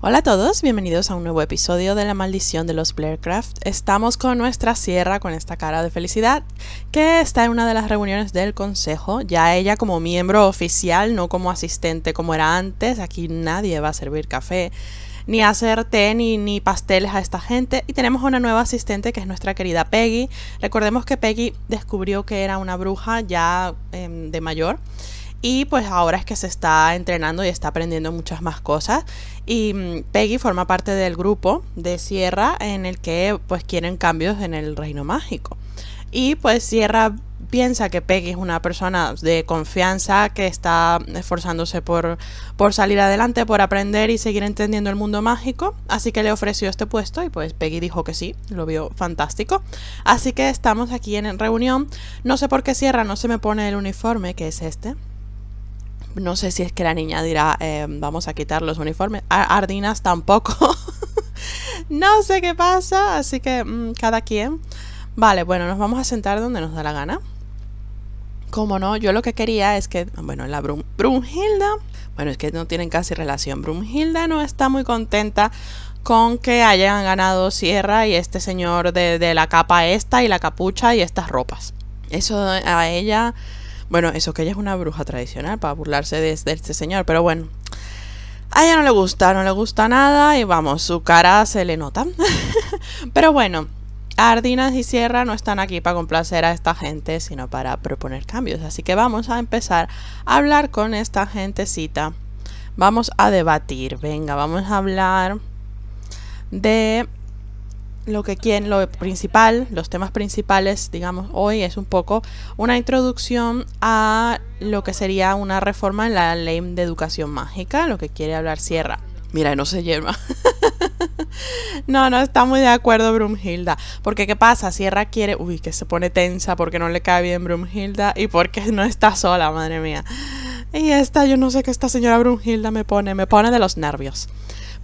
Hola a todos, bienvenidos a un nuevo episodio de La Maldición de los Blaircraft. Estamos con nuestra sierra, con esta cara de felicidad, que está en una de las reuniones del consejo, ya ella como miembro oficial, no como asistente como era antes, aquí nadie va a servir café, ni hacer té, ni, pasteles a esta gente, y tenemos una nueva asistente que es nuestra querida Peggy. Recordemos que Peggy descubrió que era una bruja ya em, de mayor y pues ahora es que se está entrenando y está aprendiendo muchas más cosas. Y mm, Peggy forma parte del grupo de Sierra en el que pues quieren cambios en el reino mágico. Y pues Sierra piensa que Peggy es una persona de confianza que está esforzándose por, por salir adelante, por aprender y seguir entendiendo el mundo mágico. Así que le ofreció este puesto y pues Peggy dijo que sí, lo vio fantástico. Así que estamos aquí en reunión. No sé por qué Sierra no se me pone el uniforme, que es este no sé si es que la niña dirá, em, vamos a quitar los uniformes. Ardinas tampoco. no sé qué pasa, así que mm, cada quien. Vale, bueno, nos vamos a sentar donde nos da la gana. Como no, yo lo que quería es que, bueno, la Brum, Brumhilda, bueno, es que no tienen casi relación. Brumhilda no está muy contenta con que hayan ganado Sierra y este señor de, de la capa esta y la capucha y estas ropas. Eso a ella bueno, eso que ella es una bruja tradicional para burlarse de, este señor, pero bueno. A ella no le gusta, no le gusta nada y vamos, su cara se le nota. pero bueno, Ardinas y Sierra no están aquí para complacer a esta gente, sino para proponer cambios. Así que vamos a empezar a hablar con esta gentecita. Vamos a debatir, venga, vamos a hablar de lo que quieren, lo principal, los temas principales, digamos, hoy es un poco una introducción a lo que sería una reforma en la ley de educación mágica, lo que quiere hablar Sierra. Mira, no se yerma. no, no está muy de acuerdo Brumhilda. Porque ¿qué pasa? Sierra quiere, uy, que se pone tensa porque no le cae bien Brumhilda y porque no está sola, madre mía. Y esta, yo no sé qué esta señora Brumhilda me pone, me pone de los nervios.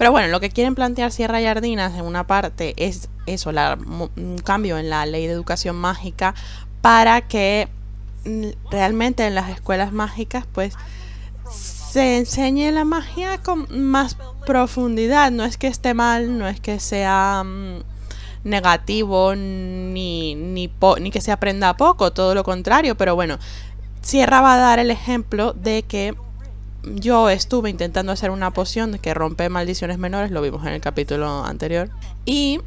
Pero bueno, lo que quieren plantear Sierra y Ardinas en una parte es eso, un cambio en la ley de educación mágica para que mm, realmente en las escuelas mágicas pues se enseñe la magia con más profundidad. No es que esté mal, no es que sea mm, negativo, ni, ni que se aprenda poco, todo lo contrario, pero bueno, Sierra va a dar el ejemplo de que yo estuve intentando hacer una poción que rompe maldiciones menores, lo vimos en el capítulo anterior. Y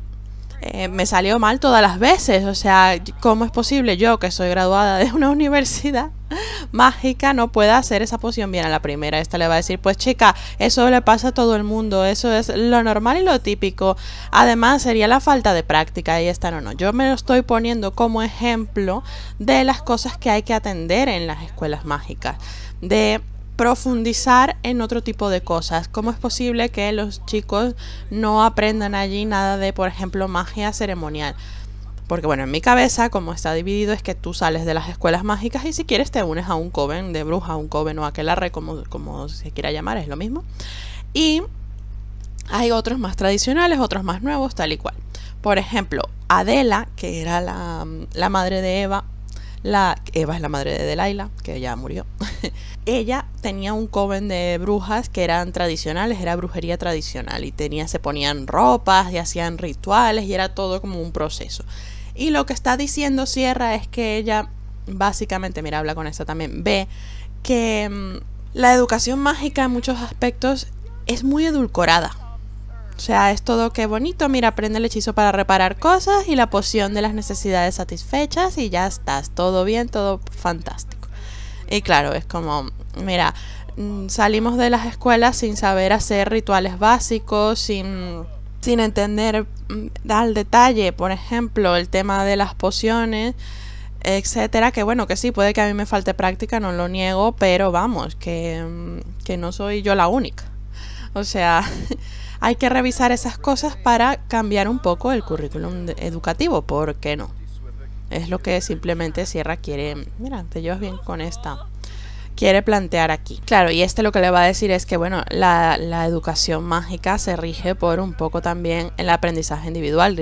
eh, me salió mal todas las veces. O sea, ¿cómo es posible yo, que soy graduada de una universidad mágica, no pueda hacer esa poción bien a la primera? Esta le va a decir, pues chica, eso le pasa a todo el mundo, eso es lo normal y lo típico. Además, sería la falta de práctica y esta no, no. Yo me lo estoy poniendo como ejemplo de las cosas que hay que atender en las escuelas mágicas. De profundizar en otro tipo de cosas. ¿Cómo es posible que los chicos no aprendan allí nada de, por ejemplo, magia ceremonial? Porque bueno, en mi cabeza, como está dividido, es que tú sales de las escuelas mágicas y si quieres te unes a un coven de bruja, un coven o aquel como, como se quiera llamar, es lo mismo. Y hay otros más tradicionales, otros más nuevos, tal y cual. Por ejemplo, Adela, que era la, la madre de Eva, la, Eva es la madre de Delaila, que ya murió. ella tenía un coven de brujas que eran tradicionales, era brujería tradicional y tenía, se ponían ropas y hacían rituales y era todo como un proceso. Y lo que está diciendo Sierra es que ella, básicamente, mira, habla con esta también, ve que mm, la educación mágica en muchos aspectos es muy edulcorada. O sea, es todo que bonito, mira, aprende el hechizo para reparar cosas y la poción de las necesidades satisfechas y ya estás, todo bien, todo fantástico. Y claro, es como, mira, mm, salimos de las escuelas sin saber hacer rituales básicos, sin, entender mm, al detalle, por ejemplo, el tema de las pociones, etcétera, que bueno, que sí, puede que a mí me falte práctica, no lo niego, pero vamos, que, mm, que no soy yo la única. O sea, hay que revisar esas cosas para cambiar un poco el currículum educativo, ¿por qué no? Es lo que simplemente Sierra quiere. Mira, te llevas bien con esta quiere plantear aquí. Claro, y este lo que le va a decir es que, bueno, la, educación mágica se rige por un poco también el aprendizaje individual,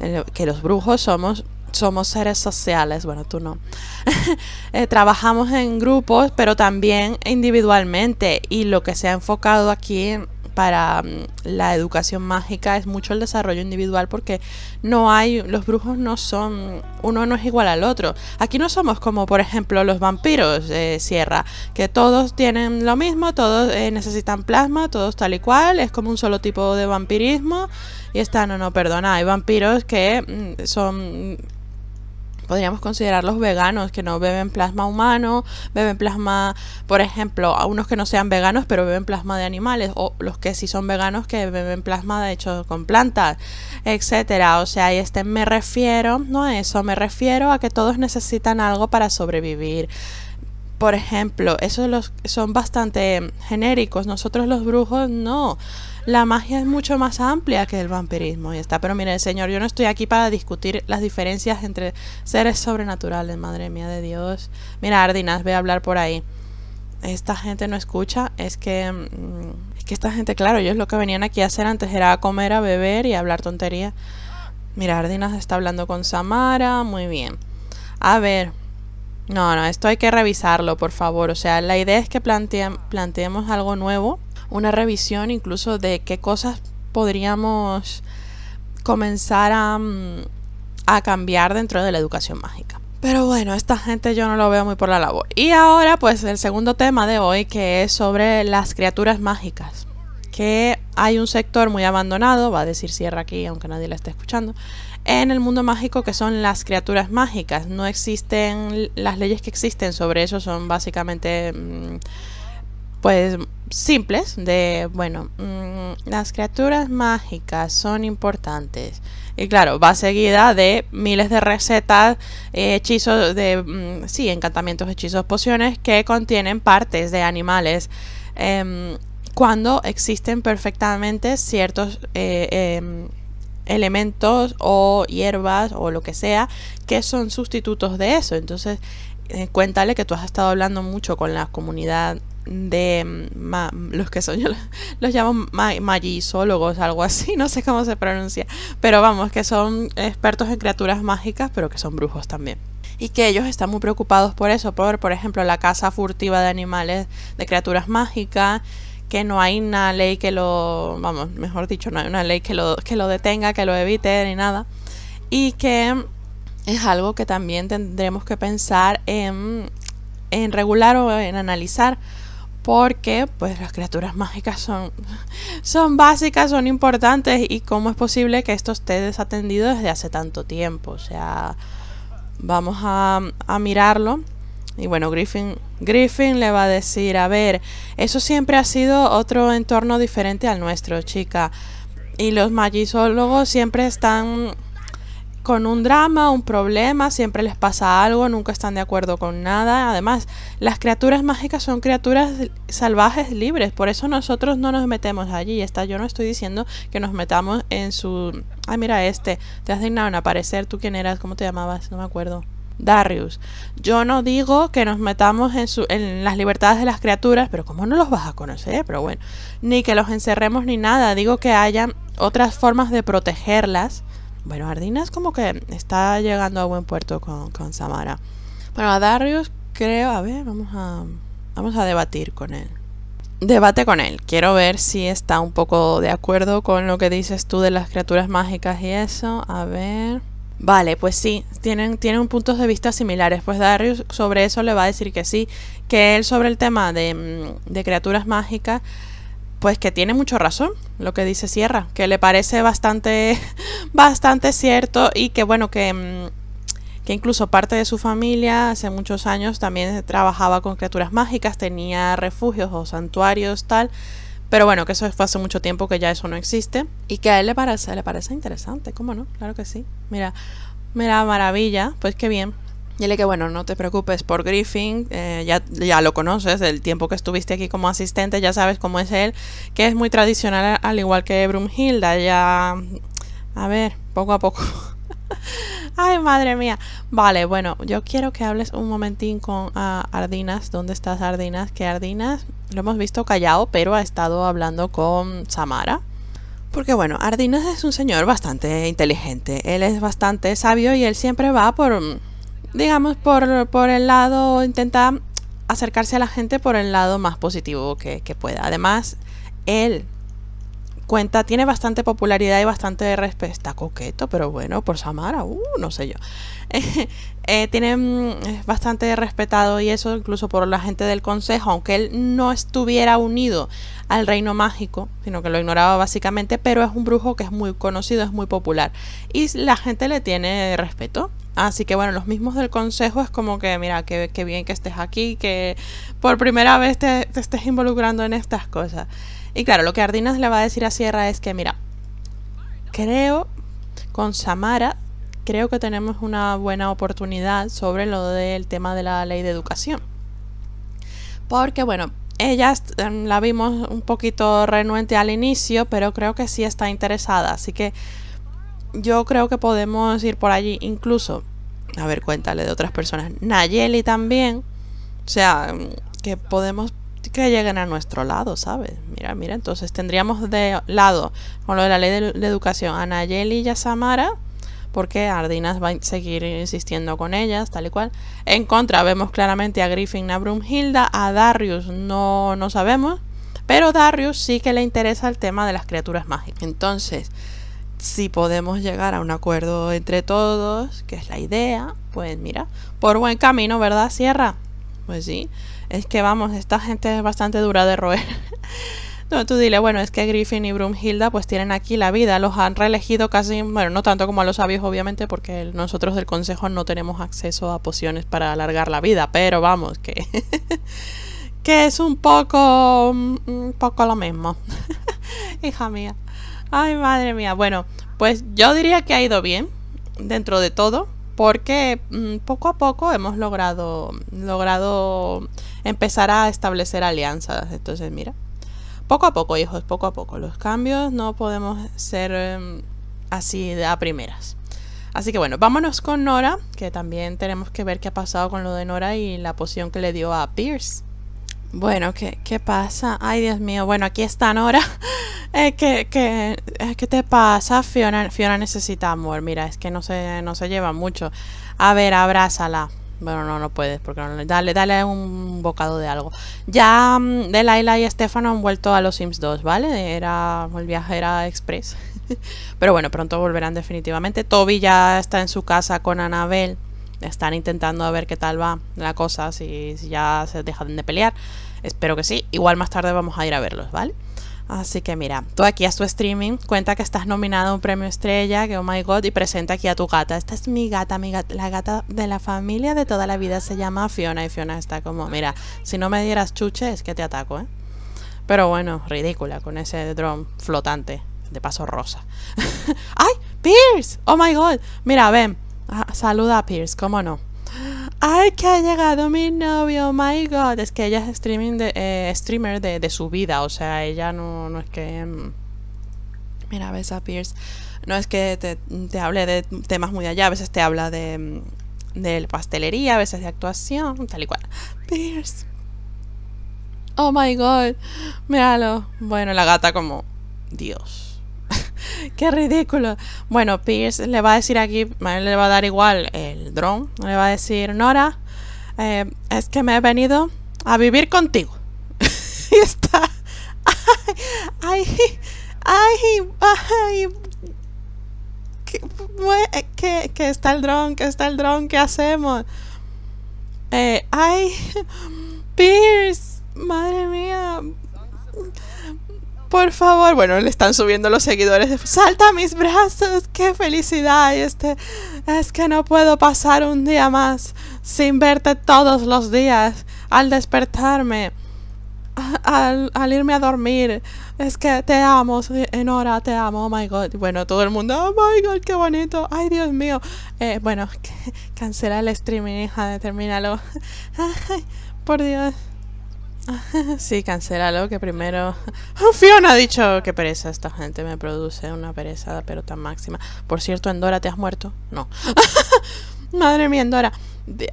eh, que los brujos somos somos seres sociales, bueno, tú no. Eh, trabajamos en grupos, pero también individualmente. Y lo que se ha enfocado aquí para mm, la educación mágica es mucho el desarrollo individual porque no hay, los brujos no son, uno no es igual al otro. Aquí no somos como por ejemplo los vampiros de eh, Sierra, que todos tienen lo mismo, todos eh, necesitan plasma, todos tal y cual, es como un solo tipo de vampirismo y está, no, no, perdona, hay vampiros que mm, son podríamos considerar los veganos que no beben plasma humano, beben plasma, por ejemplo, a unos que no sean veganos pero beben plasma de animales o los que sí son veganos que beben plasma de hecho con plantas, etcétera. O sea, y este me refiero, no a eso, me refiero a que todos necesitan algo para sobrevivir por ejemplo, esos los, son bastante genéricos. Nosotros los brujos no. La magia es mucho más amplia que el vampirismo. Y está. Pero mire, señor, yo no estoy aquí para discutir las diferencias entre seres sobrenaturales. Madre mía de Dios. Mira, Ardinas, ve a hablar por ahí. Esta gente no escucha. Es que... Mm, es que esta gente, claro, ellos lo que venían aquí a hacer antes era comer, a beber y a hablar tonterías. Mira, Ardinas está hablando con Samara. Muy bien. A ver, no, no, esto hay que revisarlo, por favor. O sea, la idea es que planteemos algo nuevo, una revisión incluso de qué cosas podríamos comenzar mm, a cambiar dentro de la educación mágica. Pero bueno, esta gente yo no lo veo muy por la labor. Y ahora pues el segundo tema de hoy que es sobre las criaturas mágicas que hay un sector muy abandonado, va a decir cierra aquí aunque nadie la esté escuchando, en el mundo mágico que son las criaturas mágicas. No existen, las leyes que existen sobre eso son básicamente... Mm, pues simples de, bueno, mm, las criaturas mágicas son importantes. Y claro, va seguida de miles de recetas, eh, hechizos de, mm, sí, encantamientos, hechizos, pociones que contienen partes de animales. Em, cuando existen perfectamente ciertos eh, em, elementos o hierbas o lo que sea que son sustitutos de eso. Entonces, eh, cuéntale que tú has estado hablando mucho con la comunidad de em, los que son, yo los, llamo magizólogos, algo así, no sé cómo se pronuncia, pero vamos, que son expertos en criaturas mágicas, pero que son brujos también. Y que ellos están muy preocupados por eso, por, por ejemplo, la casa furtiva de animales, de criaturas mágicas, que no hay una ley que lo, vamos, mejor dicho, no hay una ley que lo, que lo detenga, que lo evite ni nada. Y que es algo que también tendremos que pensar en, regular o en analizar. Porque pues las criaturas mágicas son, son básicas, son importantes y cómo es posible que esto esté desatendido desde hace tanto tiempo. O sea, vamos a, a mirarlo y bueno, Griffin, Griffin le va a decir, a ver, eso siempre ha sido otro entorno diferente al nuestro, chica. Y los magizólogos siempre están con un drama, un problema, siempre les pasa algo, nunca están de acuerdo con nada. Además, las criaturas mágicas son criaturas salvajes libres, por eso nosotros no nos metemos allí. Está, yo no estoy diciendo que nos metamos en su... Ah, mira este, te has dignado en aparecer, tú quién eras, cómo te llamabas, no me acuerdo. Darius, yo no digo que nos metamos en, las libertades de las criaturas, pero ¿cómo no los vas a conocer? Pero bueno, ni que los encerremos ni nada, digo que haya otras formas de protegerlas. Bueno, Ardinas como que está llegando a buen puerto con, Samara. Bueno, a Darius creo, a ver, vamos a, vamos a debatir con él debate con él. Quiero ver si está un poco de acuerdo con lo que dices tú de las criaturas mágicas y eso. A ver. Vale, pues sí, tienen, tienen puntos de vista similares. Pues Darius sobre eso le va a decir que sí, que él sobre el tema de, mm, de criaturas mágicas, pues que tiene mucho razón lo que dice Sierra, que le parece bastante, bastante cierto y que bueno, que, mm, que incluso parte de su familia hace muchos años también trabajaba con criaturas mágicas, tenía refugios o santuarios tal pero bueno, que eso fue hace mucho tiempo que ya eso no existe. Y que a él le parece, le parece interesante, ¿cómo no? Claro que sí. Mira, mira, maravilla, pues qué bien. Y le que bueno, no te preocupes por Griffin, eh, ya, ya lo conoces del tiempo que estuviste aquí como asistente, ya sabes cómo es él, que es muy tradicional al igual que Brumhilda, ya... A ver, poco a poco. Ay, madre mía. Vale, bueno, yo quiero que hables un momentín con ah, Ardinas. ¿Dónde estás, Ardinas? Que Ardinas lo hemos visto callado, pero ha estado hablando con Samara. Porque bueno, Ardinas es un señor bastante inteligente. Él es bastante sabio y él siempre va por, digamos, por, por el lado, intenta acercarse a la gente por el lado más positivo que, que pueda. Además, él cuenta, tiene bastante popularidad y bastante respeto. Está coqueto, pero bueno, por Samara, uh, no sé yo. Eh, eh, tiene mm, bastante respetado y eso incluso por la gente del consejo, aunque él no estuviera unido al reino mágico, sino que lo ignoraba básicamente, pero es un brujo que es muy conocido, es muy popular y la gente le tiene respeto. Así que bueno, los mismos del consejo es como que, mira, qué, qué bien que estés aquí, que por primera vez te, te estés involucrando en estas cosas. Y claro, lo que Ardinas le va a decir a Sierra es que, mira, creo con Samara creo que tenemos una buena oportunidad sobre lo del tema de la ley de educación. Porque bueno, ella em, la vimos un poquito renuente al inicio, pero creo que sí está interesada, así que yo creo que podemos ir por allí incluso. A ver, cuéntale de otras personas. Nayeli también. O sea, em, que podemos que lleguen a nuestro lado, ¿sabes? Mira, mira, entonces tendríamos de lado con lo de la ley de, educación a Nayeli y a Samara porque Ardinas va a seguir insistiendo con ellas, tal y cual. En contra vemos claramente a Griffin, a Brumhilda, a Darius no, no sabemos, pero Darius sí que le interesa el tema de las criaturas mágicas. Entonces, si podemos llegar a un acuerdo entre todos, que es la idea, pues mira, por buen camino, ¿verdad, Sierra? Pues sí, es que vamos, esta gente es bastante dura de roer. No, tú dile, bueno, es que Griffin y Brumhilda pues tienen aquí la vida, los han reelegido casi, bueno, no tanto como a los sabios obviamente, porque nosotros del consejo no tenemos acceso a pociones para alargar la vida, pero vamos, que, que es un poco, mm, un poco lo mismo, hija mía. Ay, madre mía, bueno, pues yo diría que ha ido bien dentro de todo porque mm, poco a poco hemos logrado logrado empezar a establecer alianzas. Entonces, mira, poco a poco, hijos, poco a poco. Los cambios no podemos ser em, así a primeras. Así que bueno, vámonos con Nora, que también tenemos que ver qué ha pasado con lo de Nora y la poción que le dio a Pierce. Bueno, ¿qué, qué pasa? Ay, Dios mío. Bueno, aquí está Nora. Eh, eh, qué, te pasa? Fiona, Fiona necesita amor. Mira, es que no se, no se lleva mucho. A ver, abrázala. Bueno, no, no puedes, porque dale, dale un bocado de algo. Ya mm, de y Estefano han vuelto a los Sims 2, ¿vale? Era el viaje era express. Pero bueno, pronto volverán definitivamente. Toby ya está en su casa con Anabel. Están intentando a ver qué tal va la cosa, si, si ya se dejan de pelear. Espero que sí. Igual más tarde vamos a ir a verlos, ¿vale? Así que mira, tú aquí a tu streaming, cuenta que estás nominado a un premio estrella, que oh my god, y presenta aquí a tu gata. Esta es mi gata, mi gata, la gata de la familia de toda la vida se llama Fiona y Fiona está como, mira, si no me dieras chuche es que te ataco, ¿eh? Pero bueno, ridícula con ese dron flotante, de paso rosa. ¡Ay! ¡Pierce! ¡Oh my god! Mira, ven, ah, saluda a Pierce, ¿cómo no? ¡Ay, que ha llegado mi novio! Oh ¡My God! Es que ella es streaming de, eh, streamer de, su vida, o sea, ella no, es que... Em, mira, ves a Pierce. No es que te, hable de temas muy allá, a veces te habla de, em, de pastelería, a veces de actuación, tal y cual. Pierce. Oh my god. Míralo. Bueno, la gata como... Dios. Qué ridículo. Bueno, Pierce le va a decir aquí, le va a dar igual el dron. Le va a decir, Nora, eh, es que me he venido a vivir contigo. y está. Ay, ay, ay, Qué, Que, eh, está el dron, ¿Qué está el dron, ¿qué hacemos? Eh, ay, Pierce, madre mía, por favor. Bueno, le están subiendo los seguidores. Salta mis brazos, qué felicidad. este, es que no puedo pasar un día más sin verte todos los días. Al despertarme, al, irme a dormir. Es que te amo, hora eh, te amo, oh my god. Bueno, todo el mundo, oh my god, qué bonito, ay Dios mío. Eh, bueno, cancela el streaming, hija, termínalo. por Dios. sí, cancélalo, que primero... Fiona ha dicho que pereza esta gente, me produce una pereza, pero tan máxima. Por cierto, Endora, ¿te has muerto? No. Madre mía, Endora.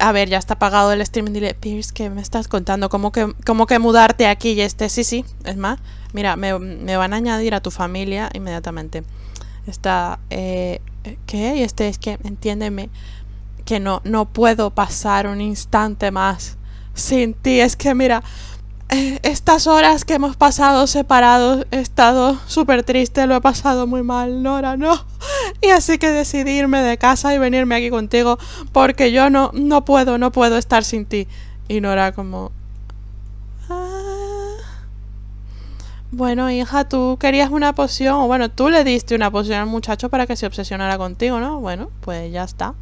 A ver, ya está pagado el streaming. Dile, Pierce, que me estás contando? ¿Cómo que, que mudarte aquí y este? Sí, sí, es más. Mira, me, me van a añadir a tu familia inmediatamente. Está... Eh, ¿Qué? Y este es que, entiéndeme, que no, no puedo pasar un instante más sin ti. Es que, mira... Eh, estas horas que hemos pasado separados, he estado súper triste, lo he pasado muy mal, Nora, no. Y así que decidí irme de casa y venirme aquí contigo, porque yo no, no puedo, no puedo estar sin ti. Y Nora como... Ah". Bueno, hija, tú querías una poción, o bueno, tú le diste una poción al muchacho para que se obsesionara contigo, ¿no? Bueno, pues ya está.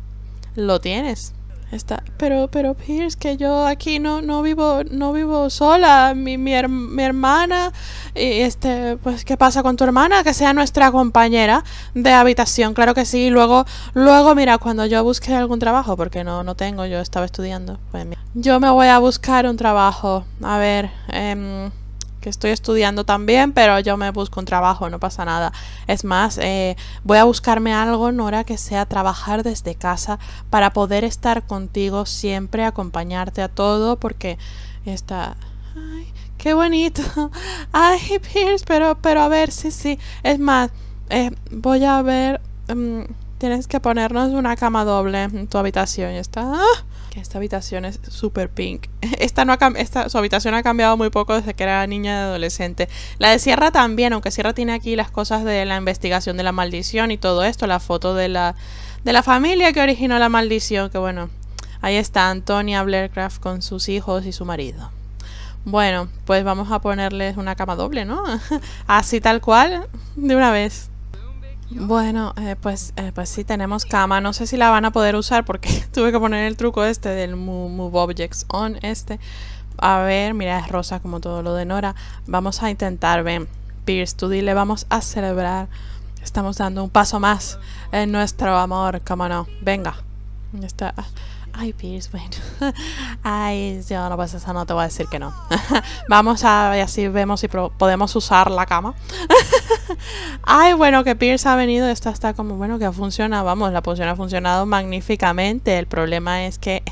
Lo tienes. Está, pero, pero, Pierce, que yo aquí no, no vivo, no vivo sola. Mi, mi, hermana, y este, pues, ¿qué pasa con tu hermana? Que sea nuestra compañera de habitación, claro que sí. Luego, luego, mira, cuando yo busque algún trabajo, porque no, no tengo, yo estaba estudiando, pues, mira. yo me voy a buscar un trabajo. A ver, eh, que estoy estudiando también, pero yo me busco un trabajo, no pasa nada. Es más, eh, voy a buscarme algo, en hora que sea trabajar desde casa para poder estar contigo siempre, acompañarte a todo, porque está... Ay, qué bonito. Ay, Pierce, pero, pero a ver, sí, sí. Es más, eh, voy a ver... Mm, tienes que ponernos una cama doble en tu habitación, ¿está? esta habitación es súper pink. Esta no ha su habitación ha cambiado muy poco desde que era niña de adolescente. La de Sierra también, aunque Sierra tiene aquí las cosas de la investigación de la maldición y todo esto, la foto de la, de la familia que originó la maldición, que bueno, ahí está Antonia Blaircraft con sus hijos y su marido. Bueno, pues vamos a ponerles una cama doble, ¿no? Así tal cual, de una vez. Bueno, eh, pues, eh, pues sí, tenemos cama. No sé si la van a poder usar porque tuve que poner el truco este del Move Objects On este. A ver, mira, es rosa como todo lo de Nora. Vamos a intentar, ven, Pierce, tú dile, vamos a celebrar. Estamos dando un paso más en nuestro amor, cómo no. Venga. Está. Ay, Pierce, bueno. Ay, yo no, pues esa no te voy a decir que no. Vamos a así vemos si podemos usar la cama. Ay, bueno, que Pierce ha venido. Esta está como, bueno, que ha funcionado. Vamos, la poción ha funcionado magníficamente. El problema es que,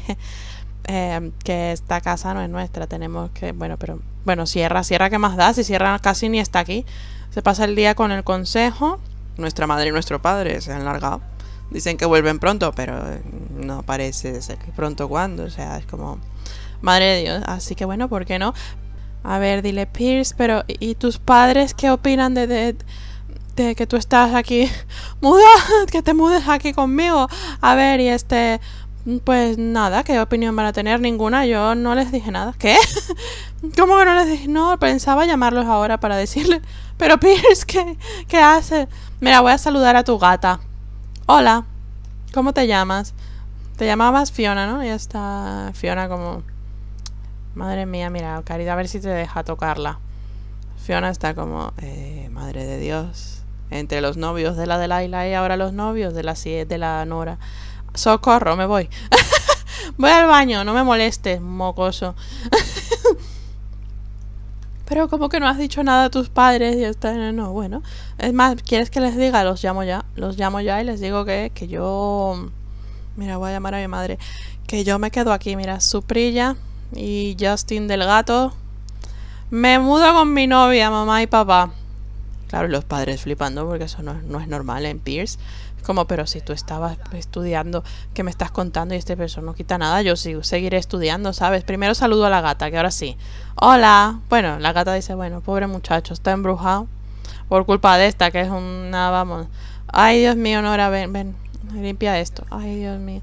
eh, que esta casa no es nuestra. Tenemos que, bueno, pero, bueno, cierra, cierra, ¿qué más da? Si cierra casi ni está aquí. Se pasa el día con el consejo. Nuestra madre y nuestro padre se han largado. Dicen que vuelven pronto, pero no parece ser que pronto cuando. O sea, es como. Madre de Dios. Así que bueno, ¿por qué no? A ver, dile Pierce, pero ¿y tus padres qué opinan de, de, que tú estás aquí? ¡Muda! ¡Que te mudes aquí conmigo! A ver, y este. Pues nada, ¿qué opinión van a tener? Ninguna, yo no les dije nada. ¿Qué? ¿Cómo que no les dije? No, pensaba llamarlos ahora para decirle. Pero Pierce, ¿qué, qué hace? Mira, voy a saludar a tu gata. Hola, ¿cómo te llamas? Te llamabas Fiona, ¿no? Ya está Fiona como... Madre mía, mira, Caridad, a ver si te deja tocarla. Fiona está como... Eh, madre de Dios. Entre los novios de la de Laila y ahora los novios de la, de la Nora. Socorro, me voy. voy al baño, no me molestes, mocoso. pero como que no has dicho nada a tus padres y están, no, bueno. Es más, ¿quieres que les diga? Los llamo ya, los llamo ya y les digo que, yo, mira, voy a llamar a mi madre, que yo me quedo aquí, mira, Suprilla y Justin del gato. Me mudo con mi novia, mamá y papá. Claro, los padres flipando porque eso no, no es normal en Pierce. Como, pero si tú estabas estudiando, ¿Qué me estás contando y este persona no quita nada, yo sigo, seguiré estudiando, ¿sabes? Primero saludo a la gata, que ahora sí. Hola. Bueno, la gata dice, bueno, pobre muchacho, está embrujado. Por culpa de esta, que es una, vamos. Ay, Dios mío, Nora, ven, ven, limpia esto. Ay, Dios mío.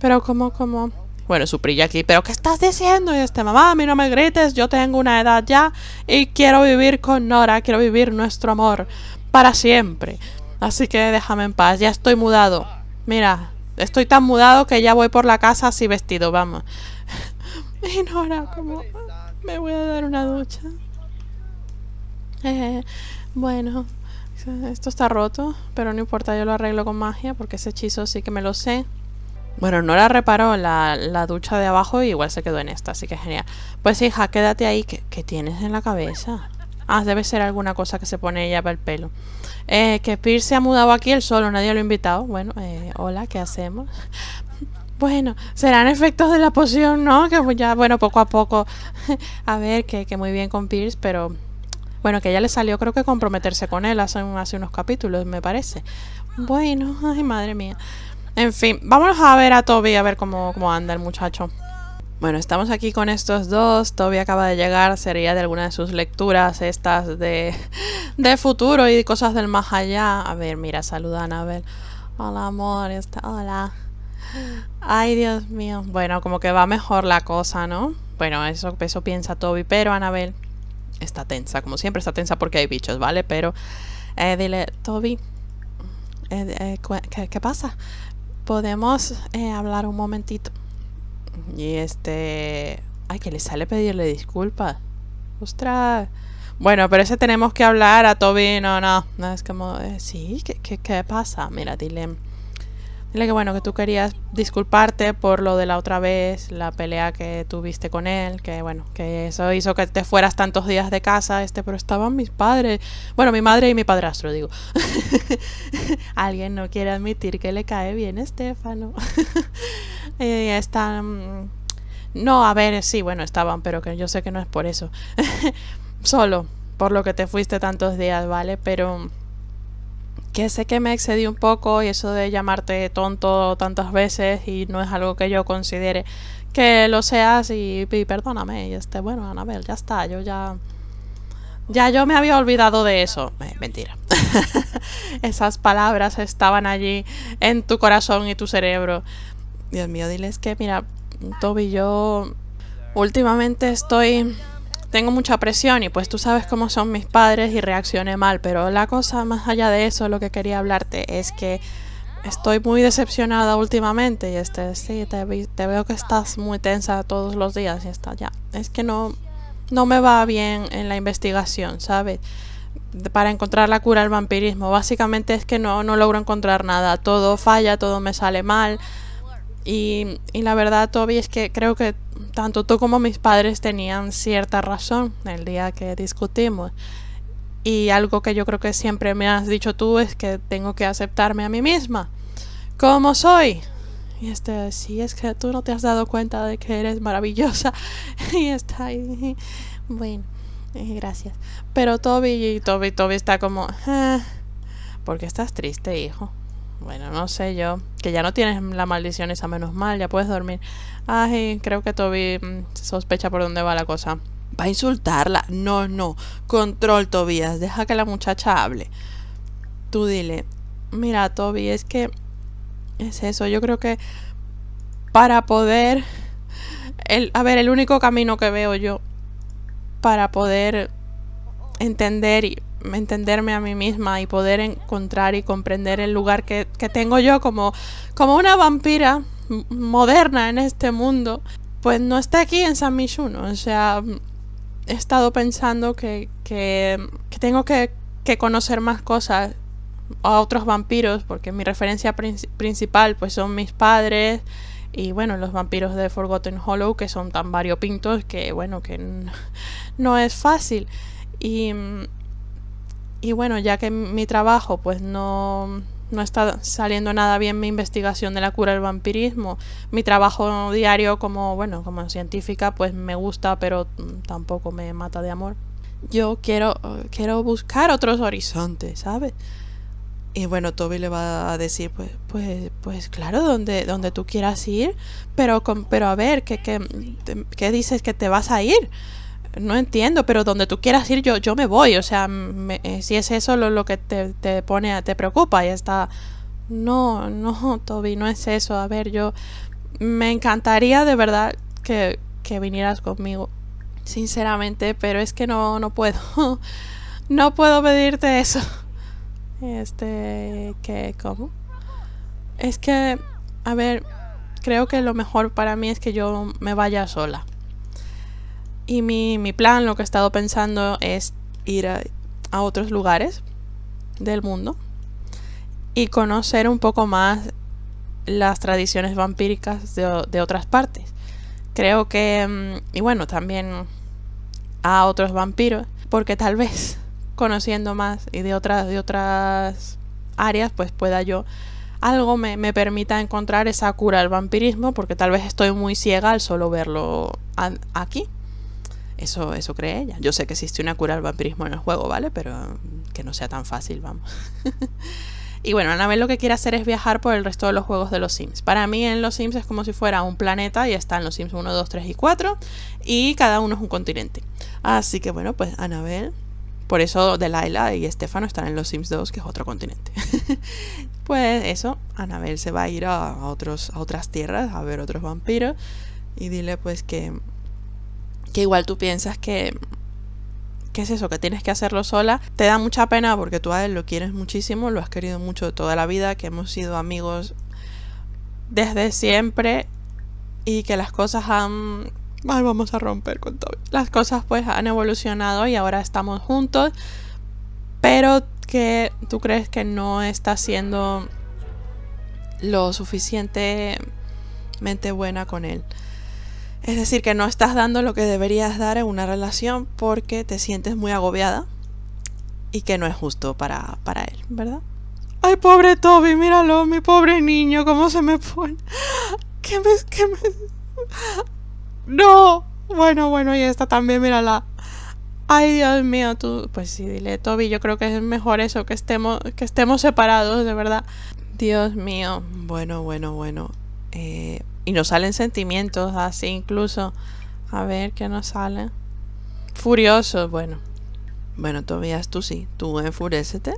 Pero ¿cómo, cómo? Bueno, su prilla aquí, pero ¿qué estás diciendo? Y este, mamá, a mí no me grites, yo tengo una edad ya y quiero vivir con Nora, quiero vivir nuestro amor para siempre. Así que déjame en paz, ya estoy mudado. Mira, estoy tan mudado que ya voy por la casa así vestido, vamos. y Nora, ah, Me voy a dar una ducha. Eh, bueno, esto está roto, pero no importa, yo lo arreglo con magia porque ese hechizo sí que me lo sé. Bueno, Nora reparó la, ducha de abajo y igual se quedó en esta, así que genial. Pues hija, quédate ahí, que tienes en la cabeza? Ah, debe ser alguna cosa que se pone ella para el pelo. Eh, que Pierce se ha mudado aquí él solo, nadie lo ha invitado. Bueno, eh, hola, ¿qué hacemos? Bueno, serán efectos de la poción, ¿no? Que pues ya, bueno, poco a poco. a ver, que, que, muy bien con Pierce, pero. Bueno, que ya le salió, creo que comprometerse con él hace, hace unos capítulos, me parece. Bueno, ay, madre mía. En fin, vamos a ver a Toby, a ver cómo, cómo anda el muchacho. Bueno, estamos aquí con estos dos. Toby acaba de llegar, sería de alguna de sus lecturas estas de, de futuro y cosas del más allá. A ver, mira, saluda a Anabel. Hola, amor. hola. Ay, Dios mío. Bueno, como que va mejor la cosa, ¿no? Bueno, eso, eso piensa Toby, pero Anabel está tensa. Como siempre, está tensa porque hay bichos, ¿vale? Pero eh, dile, Toby, eh, eh, ¿qué, pasa? ¿Podemos eh, hablar un momentito? Y este... Ay, que le sale pedirle disculpas. Ostras. Bueno, pero ese tenemos que hablar a Toby. No, no. no es como... Eh, sí, ¿qué, qué, qué pasa? Mira, dile... Dile que bueno, que tú querías disculparte por lo de la otra vez, la pelea que tuviste con él, que bueno, que eso hizo que te fueras tantos días de casa, este, pero estaban mis padres, bueno, mi madre y mi padrastro, digo. Alguien no quiere admitir que le cae bien Estefano. Eh, están... No, a ver, sí, bueno, estaban, pero que yo sé que no es por eso. Solo, por lo que te fuiste tantos días, ¿vale? Pero que sé que me excedí un poco y eso de llamarte tonto tantas veces y no es algo que yo considere que lo seas y, perdóname. Y este, bueno, Anabel, ya está, yo ya... Ya yo me había olvidado de eso. Eh, mentira. Esas palabras estaban allí en tu corazón y tu cerebro. Dios mío, diles que, mira, Toby, yo últimamente estoy tengo mucha presión y pues tú sabes cómo son mis padres y reaccioné mal, pero la cosa más allá de eso, lo que quería hablarte es que estoy muy decepcionada últimamente y este, sí, te, te veo que estás muy tensa todos los días y está ya. Es que no, no me va bien en la investigación, ¿sabes? para encontrar la cura al vampirismo. Básicamente es que no, no logro encontrar nada. Todo falla, todo me sale mal, y, la verdad, Toby, es que creo que tanto tú como mis padres tenían cierta razón el día que discutimos. Y algo que yo creo que siempre me has dicho tú es que tengo que aceptarme a mí misma, como soy. Y este, sí, es que tú no te has dado cuenta de que eres maravillosa. y está ahí. Bueno, eh, gracias. Pero Toby, Toby, Toby está como, ah, ¿Por qué estás triste, hijo? Bueno, no sé yo. Que ya no tienes la maldición esa, menos mal, ya puedes dormir. Ay, creo que Toby mm, sospecha por dónde va la cosa. Va a insultarla. No, no. Control, Tobías. Deja que la muchacha hable. Tú dile. Mira, Toby, es que. Es eso. Yo creo que. Para poder. a ver, el único camino que veo yo. Para poder. Entender y entenderme a mí misma y poder encontrar y comprender el lugar que, que tengo yo como, como una vampira moderna en este mundo, pues no está aquí en San Mishuno. O sea, he estado pensando que, que, tengo que, que, conocer más cosas a otros vampiros, porque mi referencia principal pues son mis padres y bueno, los vampiros de Forgotten Hollow, que son tan variopintos que bueno, que no es fácil. Y mm, y bueno, ya que mi trabajo pues no, no está saliendo nada bien mi investigación de la cura del vampirismo, mi trabajo diario como, bueno, como científica pues me gusta, pero mm, tampoco me mata de amor. Yo quiero, quiero buscar otros horizontes, ¿sabes? Y bueno, Toby le va a decir, pues, pues, pues claro, donde, donde tú quieras ir, pero, con, pero a ver, ¿qué, qué, qué dices que te vas a ir? no entiendo, pero donde tú quieras ir yo, yo me voy. O sea, eh, si es eso lo, que te, te, pone, te preocupa y está... No, no, Toby, no es eso. A ver, yo me encantaría de verdad que, que vinieras conmigo, sinceramente, pero es que no, no puedo. no puedo pedirte eso. Este, que, ¿cómo? Es que, a ver, creo que lo mejor para mí es que yo me vaya sola. Y mi, mi plan, lo que he estado pensando es ir a, otros lugares del mundo y conocer un poco más las tradiciones vampíricas de, otras partes. Creo que, mm, y bueno, también a otros vampiros, porque tal vez conociendo más y de otras, de otras áreas, pues pueda yo algo me, me permita encontrar esa cura al vampirismo, porque tal vez estoy muy ciega al solo verlo aquí. Eso, eso cree ella. Yo sé que existe una cura al vampirismo en el juego, ¿vale? Pero mm, que no sea tan fácil, vamos. y bueno, Anabel lo que quiere hacer es viajar por el resto de los juegos de los Sims. Para mí en los Sims es como si fuera un planeta y están los Sims 1, 2, 3 y 4 y cada uno es un continente. Así que bueno, pues Anabel... por eso Delilah y Estefano están en los Sims 2, que es otro continente. pues eso, Anabel se va a ir a, otros, a otras tierras a ver otros vampiros y dile pues que que igual tú piensas que, ¿qué es eso? Que tienes que hacerlo sola. Te da mucha pena porque tú a él lo quieres muchísimo, lo has querido mucho toda la vida, que hemos sido amigos desde siempre y que las cosas han... Ay, vamos a romper con todo. Las cosas pues han evolucionado y ahora estamos juntos, pero que tú crees que no está siendo lo suficientemente buena con él. Es decir, que no estás dando lo que deberías dar en una relación porque te sientes muy agobiada y que no es justo para, él, ¿verdad? Ay, pobre Toby, míralo, mi pobre niño, cómo se me pone. ¿Qué me, qué me... No. Bueno, bueno, y esta también, mírala. Ay, Dios mío, tú. Pues sí, dile, Toby, yo creo que es mejor eso, que estemos, que estemos separados, de verdad. Dios mío. Bueno, bueno, bueno. Eh, y nos salen sentimientos así incluso. A ver qué nos sale. Furioso, bueno. Bueno, todavía tú sí. Tú enfurécete.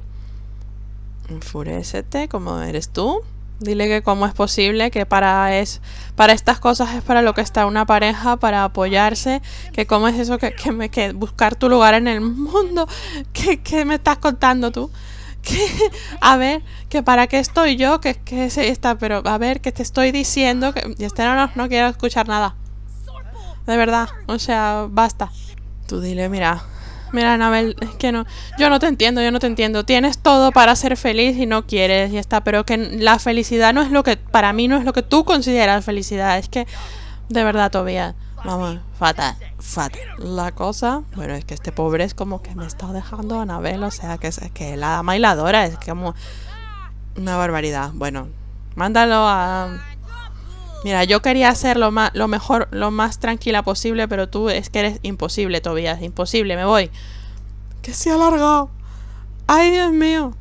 Enfurécete como eres tú. Dile que cómo es posible que para es para estas cosas es para lo que está una pareja, para apoyarse, que cómo es eso que, me que buscar tu lugar en el mundo, ¿Qué que me estás contando tú a ver, que para qué estoy yo, que, que es pero a ver, que te estoy diciendo que y este no, no, quiero escuchar nada. De verdad, o sea, basta. Tú dile, mira, Mira, Anabel, es que no. Yo no te entiendo, yo no te entiendo. Tienes todo para ser feliz y no quieres, y está. Pero que la felicidad no es lo que. Para mí no es lo que tú consideras felicidad. Es que. De verdad, todavía. Vamos, fatal, fatal. La cosa, bueno, es que este pobre es como que me está dejando a Anabel, o sea, que es, que la dama es como una barbaridad. Bueno, mándalo a... Mira, yo quería ser lo, más, lo mejor, lo más tranquila posible, pero tú es que eres imposible, Tobías, imposible, me voy. Que se ha alargado. Ay, Dios mío.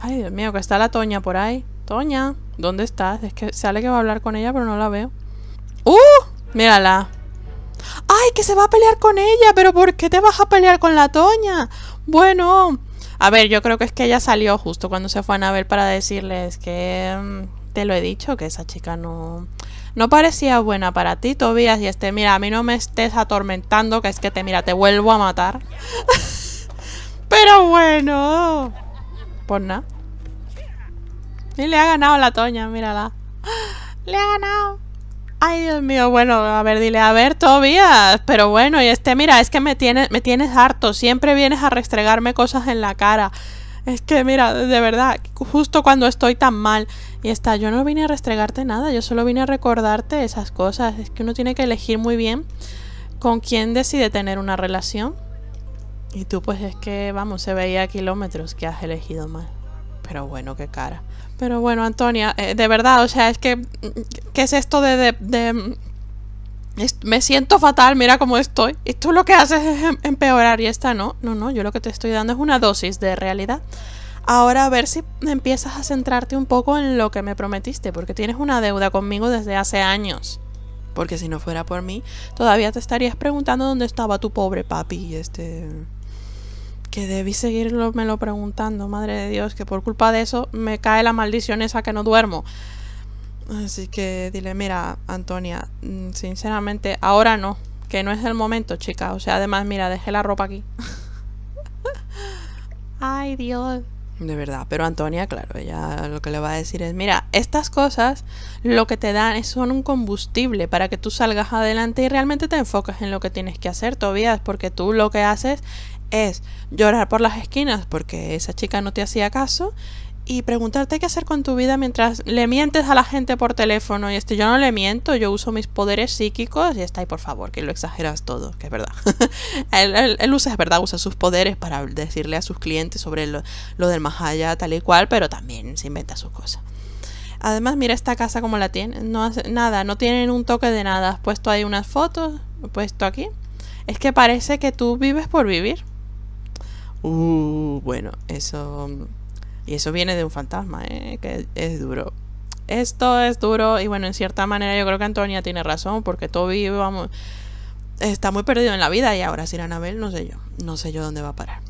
Ay, Dios mío, que está la Toña por ahí. Toña, ¿dónde estás? Es que sale que va a hablar con ella, pero no la veo. ¡Uh! Mírala. ¡Ay, que se va a pelear con ella! ¿Pero por qué te vas a pelear con la Toña? Bueno, a ver, yo creo que es que ella salió justo cuando se fue a ver para decirles que mm, te lo he dicho, que esa chica no, no parecía buena para ti, Tobias. Y este, mira, a mí no me estés atormentando, que es que te, mira, te vuelvo a matar. Pero bueno, pues nada. Y le ha ganado la Toña, mírala. Le ha ganado ay Dios mío, bueno, a ver, dile, a ver, todavía, pero bueno, y este, mira, es que me tienes, me tienes harto, siempre vienes a restregarme cosas en la cara. Es que mira, de verdad, justo cuando estoy tan mal y está, yo no vine a restregarte nada, yo solo vine a recordarte esas cosas. Es que uno tiene que elegir muy bien con quién decide tener una relación. Y tú pues es que, vamos, se veía a kilómetros que has elegido mal. Pero bueno, qué cara. Pero bueno, Antonia, eh, de verdad, o sea, es que, ¿qué es esto de... de, me siento fatal, mira cómo estoy. Y tú lo que haces es em, empeorar y esta no. No, no, yo lo que te estoy dando es una dosis de realidad. Ahora a ver si empiezas a centrarte un poco en lo que me prometiste, porque tienes una deuda conmigo desde hace años. Porque si no fuera por mí, todavía te estarías preguntando dónde estaba tu pobre papi, y este que debí seguirlo me lo preguntando, madre de Dios, que por culpa de eso me cae la maldición esa que no duermo. Así que dile, mira, Antonia, mm, sinceramente, ahora no, que no es el momento, chica. O sea, además, mira, dejé la ropa aquí. Ay, Dios. De verdad, pero Antonia, claro, ella lo que le va a decir es, mira, estas cosas lo que te dan son un combustible para que tú salgas adelante y realmente te enfoques en lo que tienes que hacer, es porque tú lo que haces es llorar por las esquinas porque esa chica no te hacía caso y preguntarte qué hacer con tu vida mientras le mientes a la gente por teléfono y este yo no le miento, yo uso mis poderes psíquicos y está ahí por favor, que lo exageras todo, que es verdad. él, usa, es verdad, usa sus poderes para decirle a sus clientes sobre lo, lo del allá tal y cual, pero también se inventa sus cosas. Además, mira esta casa como la tiene no hace nada, no tienen un toque de nada, has puesto ahí unas fotos, he puesto aquí. Es que parece que tú vives por vivir. Uh, bueno, eso. Y eso viene de un fantasma, ¿eh? Que es duro. Esto es duro. Y bueno, en cierta manera yo creo que Antonia tiene razón, porque Toby, está muy perdido en la vida. Y ahora, si Anabel, no sé yo. No sé yo dónde va a parar.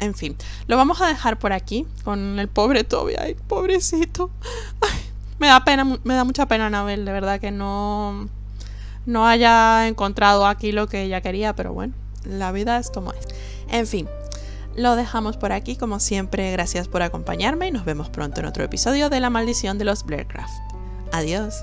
En fin, lo vamos a dejar por aquí con el pobre Toby. Ay, pobrecito. me da pena, me da mucha pena Anabel, de verdad que no no haya encontrado aquí lo que ella quería, pero bueno, la vida es como es. En fin, lo dejamos por aquí, como siempre, gracias por acompañarme y nos vemos pronto en otro episodio de La Maldición de los Blaircraft. Adiós.